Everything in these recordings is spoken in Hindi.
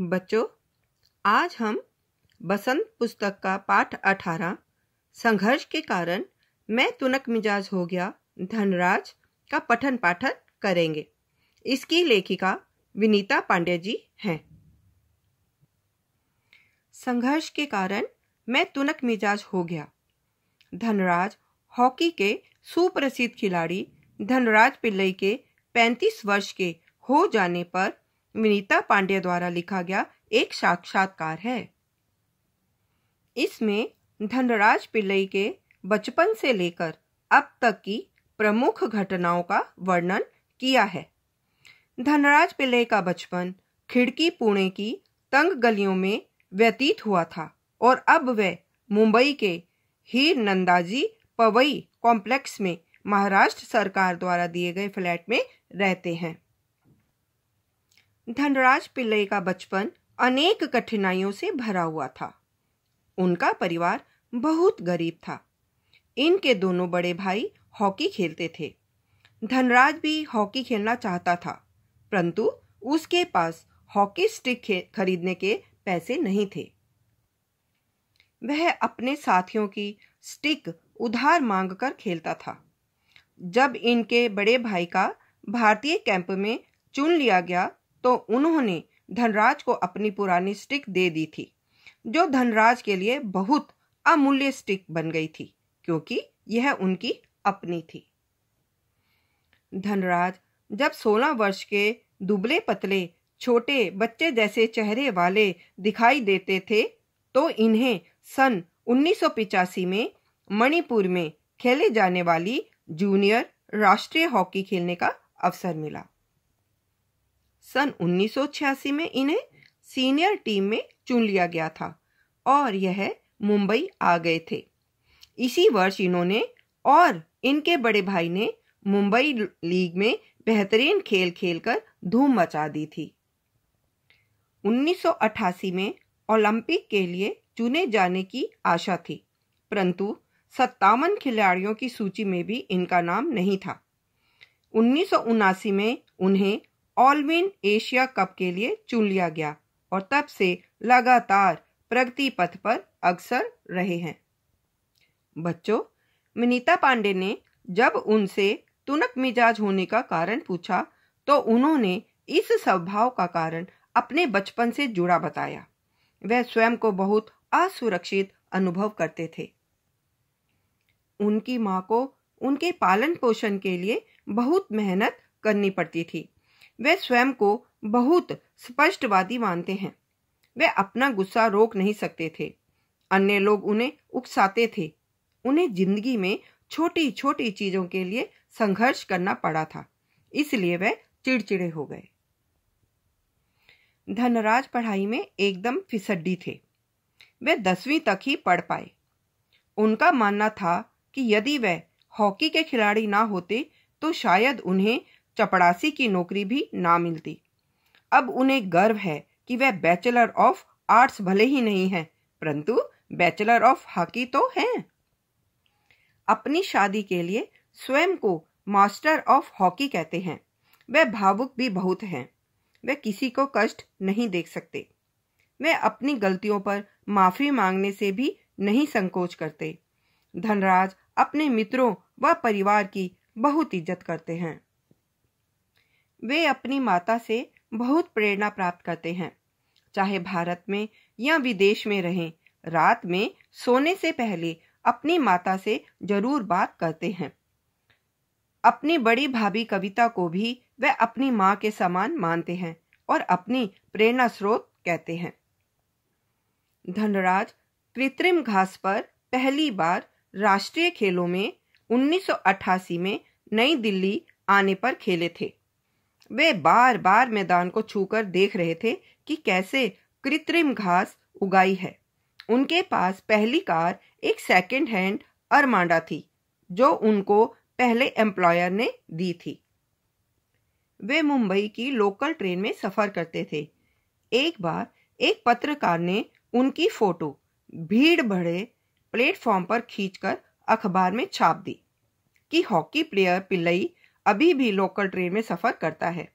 बच्चों आज हम बसंत पुस्तक का पाठ अठारह संघर्ष के कारण मैं तुनक मिजाज हो गया धनराज का पठन पाठन करेंगे इसकी लेखिका विनीता पांडे जी हैं संघर्ष के कारण मैं तुनक मिजाज हो गया धनराज हॉकी के सुप्रसिद्ध खिलाड़ी धनराज पिल्लई के 35 वर्ष के हो जाने पर विनीता पांडे द्वारा लिखा गया एक साक्षात्कार है इसमें धनराज पिल्लई के बचपन से लेकर अब तक की प्रमुख घटनाओं का वर्णन किया है धनराज पिल्लई का बचपन खिड़की पुणे की तंग गलियों में व्यतीत हुआ था और अब वह मुंबई के हीर नंदाजी पवई कॉम्प्लेक्स में महाराष्ट्र सरकार द्वारा दिए गए फ्लैट में रहते हैं धनराज पिल्लई का बचपन अनेक कठिनाइयों से भरा हुआ था उनका परिवार बहुत गरीब था इनके दोनों बड़े भाई हॉकी खेलते थे धनराज भी हॉकी खेलना चाहता था परंतु उसके पास हॉकी स्टिक खरीदने के पैसे नहीं थे वह अपने साथियों की स्टिक उधार मांगकर खेलता था जब इनके बड़े भाई का भारतीय कैंप में चुन लिया गया तो उन्होंने धनराज को अपनी पुरानी स्टिक दे दी थी जो धनराज के लिए बहुत अमूल्य स्टिक बन गई थी क्योंकि यह उनकी अपनी थी धनराज जब सोलह वर्ष के दुबले पतले छोटे बच्चे जैसे चेहरे वाले दिखाई देते थे तो इन्हें सन उन्नीस में मणिपुर में खेले जाने वाली जूनियर राष्ट्रीय हॉकी खेलने का अवसर मिला सन 1986 में इन्हें सीनियर टीम में चुन लिया गया था और यह मुंबई आ गए थे इसी वर्ष इन्होंने और इनके बड़े भाई ने मुंबई लीग में बेहतरीन खेल खेलकर धूम मचा दी थी 1988 में ओलंपिक के लिए चुने जाने की आशा थी परंतु सत्तावन खिलाड़ियों की सूची में भी इनका नाम नहीं था उन्नीस में उन्हें ऑलविन एशिया कप के लिए चुन लिया गया और तब से लगातार प्रगति पथ पर अग्रसर रहे हैं बच्चों मिनीता पांडे ने जब उनसे तुनक मिजाज होने का कारण पूछा तो उन्होंने इस स्वभाव का कारण अपने बचपन से जुड़ा बताया वह स्वयं को बहुत असुरक्षित अनुभव करते थे उनकी माँ को उनके पालन पोषण के लिए बहुत मेहनत करनी पड़ती थी वे स्वयं को बहुत स्पष्टवादी मानते हैं वे अपना गुस्सा रोक नहीं सकते थे अन्य लोग उन्हें उकसाते थे उन्हें जिंदगी में छोटी छोटी चीजों के लिए संघर्ष करना पड़ा था इसलिए वे चिड़चिड़े हो गए धनराज पढ़ाई में एकदम फिसड्डी थे वे दसवीं तक ही पढ़ पाए उनका मानना था कि यदि वे हॉकी के खिलाड़ी ना होते तो शायद उन्हें चपड़ासी की नौकरी भी ना मिलती अब उन्हें गर्व है कि वह बैचलर ऑफ आर्ट्स भले ही नहीं है परंतु बैचलर ऑफ हॉकी तो हैं अपनी शादी के लिए स्वयं को मास्टर ऑफ हॉकी कहते हैं वे भावुक भी बहुत हैं वे किसी को कष्ट नहीं देख सकते वे अपनी गलतियों पर माफी मांगने से भी नहीं संकोच करते धनराज अपने मित्रों व परिवार की बहुत इज्जत करते हैं वे अपनी माता से बहुत प्रेरणा प्राप्त करते हैं चाहे भारत में या विदेश में रहें रात में सोने से पहले अपनी माता से जरूर बात करते हैं अपनी बड़ी भाभी कविता को भी वे अपनी माँ के समान मानते हैं और अपनी प्रेरणा स्रोत कहते हैं धनराज कृत्रिम घास पर पहली बार राष्ट्रीय खेलों में 1988 में नई दिल्ली आने पर खेले थे वे बार बार मैदान को छूकर देख रहे थे कि कैसे कृत्रिम घास उगाई है उनके पास पहली कार एक सेकंड हैंड अरमांडा थी जो उनको पहले एम्प्लॉयर ने दी थी वे मुंबई की लोकल ट्रेन में सफ़र करते थे एक बार एक पत्रकार ने उनकी फ़ोटो भीड़ भरे प्लेटफॉर्म पर खींचकर अखबार में छाप दी कि हॉकी प्लेयर पिल्लई अभी भी लोकल ट्रेन में सफर करता है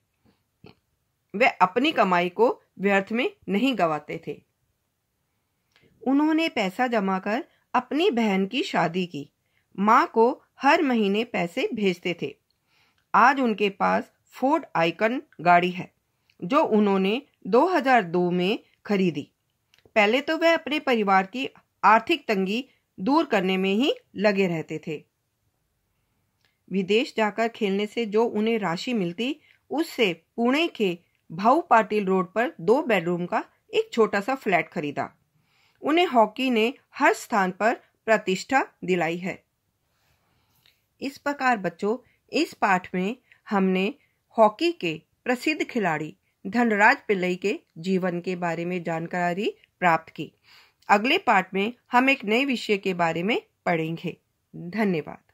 वे अपनी कमाई को व्यर्थ में नहीं गवाते थे उन्होंने पैसा जमा कर अपनी बहन की शादी की माँ को हर महीने पैसे भेजते थे आज उनके पास फोर्ड आइकन गाड़ी है जो उन्होंने 2002 में खरीदी पहले तो वे अपने परिवार की आर्थिक तंगी दूर करने में ही लगे रहते थे विदेश जाकर खेलने से जो उन्हें राशि मिलती उससे पुणे के भाऊ पाटिल रोड पर दो बेडरूम का एक छोटा सा फ्लैट खरीदा उन्हें हॉकी ने हर स्थान पर प्रतिष्ठा दिलाई है इस प्रकार बच्चों इस पाठ में हमने हॉकी के प्रसिद्ध खिलाड़ी धनराज पिल्लई के जीवन के बारे में जानकारी प्राप्त की अगले पाठ में हम एक नए विषय के बारे में पढ़ेंगे धन्यवाद